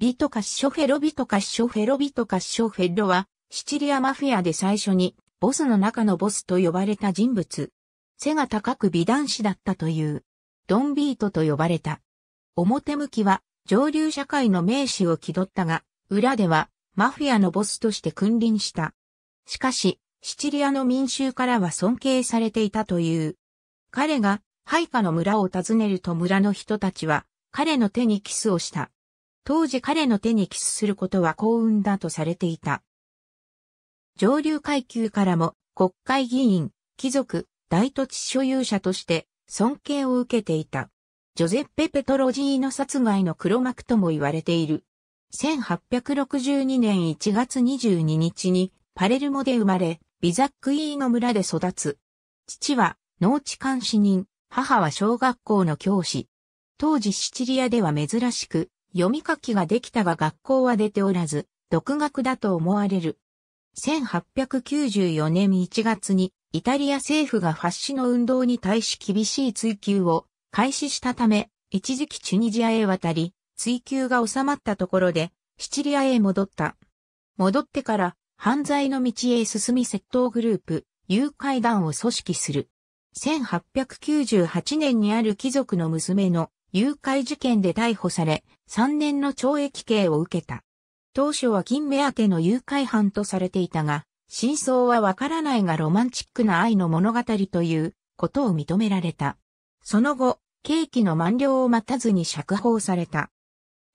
ビトカッショフェロビトカッショフェロビトカッショフェロは、シチリアマフィアで最初に、ボスの中のボスと呼ばれた人物。背が高く美男子だったという、ドンビートと呼ばれた。表向きは、上流社会の名士を気取ったが、裏では、マフィアのボスとして君臨した。しかし、シチリアの民衆からは尊敬されていたという。彼が、配下の村を訪ねると村の人たちは、彼の手にキスをした。当時彼の手にキスすることは幸運だとされていた。上流階級からも国会議員、貴族、大土地所有者として尊敬を受けていた。ジョゼッペ・ペトロジーノ殺害の黒幕とも言われている。1862年1月22日にパレルモで生まれ、ビザックイーの村で育つ。父は農地監視人、母は小学校の教師。当時シチリアでは珍しく、読み書きができたが学校は出ておらず、独学だと思われる。1894年1月にイタリア政府がファッシの運動に対し厳しい追及を開始したため、一時期チュニジアへ渡り、追及が収まったところで、シチリアへ戻った。戻ってから、犯罪の道へ進み窃盗グループ、誘拐団を組織する。1898年にある貴族の娘の誘拐事件で逮捕され、3年の懲役刑を受けた。当初は金目当ての誘拐犯とされていたが、真相はわからないがロマンチックな愛の物語ということを認められた。その後、刑期の満了を待たずに釈放された。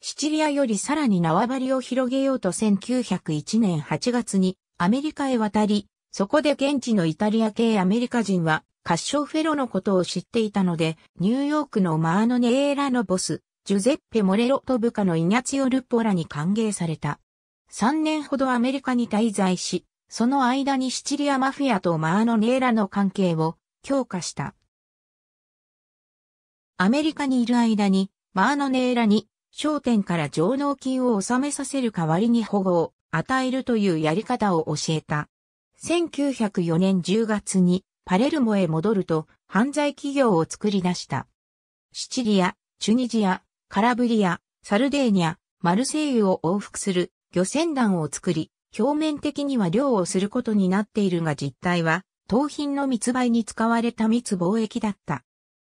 シチリアよりさらに縄張りを広げようと1901年8月にアメリカへ渡り、そこで現地のイタリア系アメリカ人はカッショフェロのことを知っていたので、ニューヨークのマーノネエーラのボス、ジュゼッペ・モレロと部下のイニャツィオ・ルポラに歓迎された。3年ほどアメリカに滞在し、その間にシチリアマフィアとマーノネーラの関係を強化した。アメリカにいる間に、マーノネーラに商店から上納金を納めさせる代わりに保護を与えるというやり方を教えた。1904年10月にパレルモへ戻ると犯罪企業を作り出した。シチリア、チュニジア、カラブリア、サルデーニャ、マルセイユを往復する漁船団を作り、表面的には漁をすることになっているが実態は、盗品の密売に使われた密貿易だった。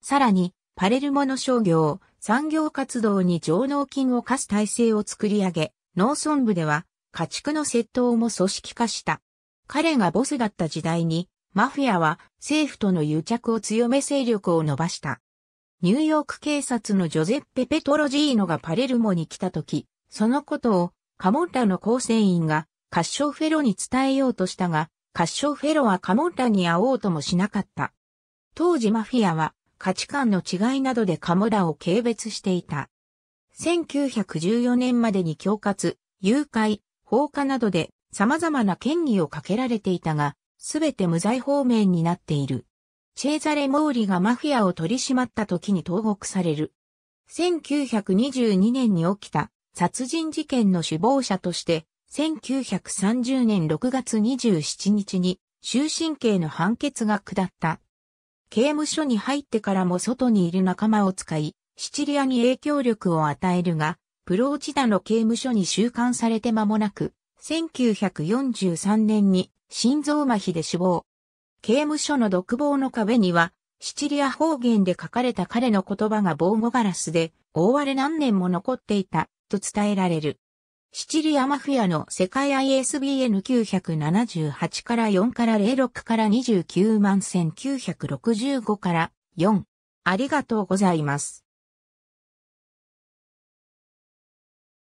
さらに、パレルモの商業、産業活動に上納金を課す体制を作り上げ、農村部では家畜の窃盗も組織化した。彼がボスだった時代にマフィアは政府との癒着を強め勢力を伸ばした。ニューヨーク警察のジョゼッペ・ペトロジーノがパレルモに来た時、そのことをカモンラの構成員がカッショフェロに伝えようとしたが、カッショフェロはカモンラに会おうともしなかった。当時マフィアは価値観の違いなどでカモラを軽蔑していた。1914年までに恐喝、誘拐、放火などで様々な権威をかけられていたが、すべて無罪方面になっている。チェーザレ・モーリがマフィアを取り締まった時に投獄される。1922年に起きた殺人事件の首謀者として、1930年6月27日に終身刑の判決が下った。刑務所に入ってからも外にいる仲間を使い、シチリアに影響力を与えるが、プローチダの刑務所に収監されて間もなく、1943年に心臓麻痺で死亡。刑務所の独房の壁には、シチリア方言で書かれた彼の言葉が防護ガラスで、大荒れ何年も残っていた、と伝えられる。シチリアマフィアの世界 ISBN 978から4から06から29万1965から4。ありがとうございます。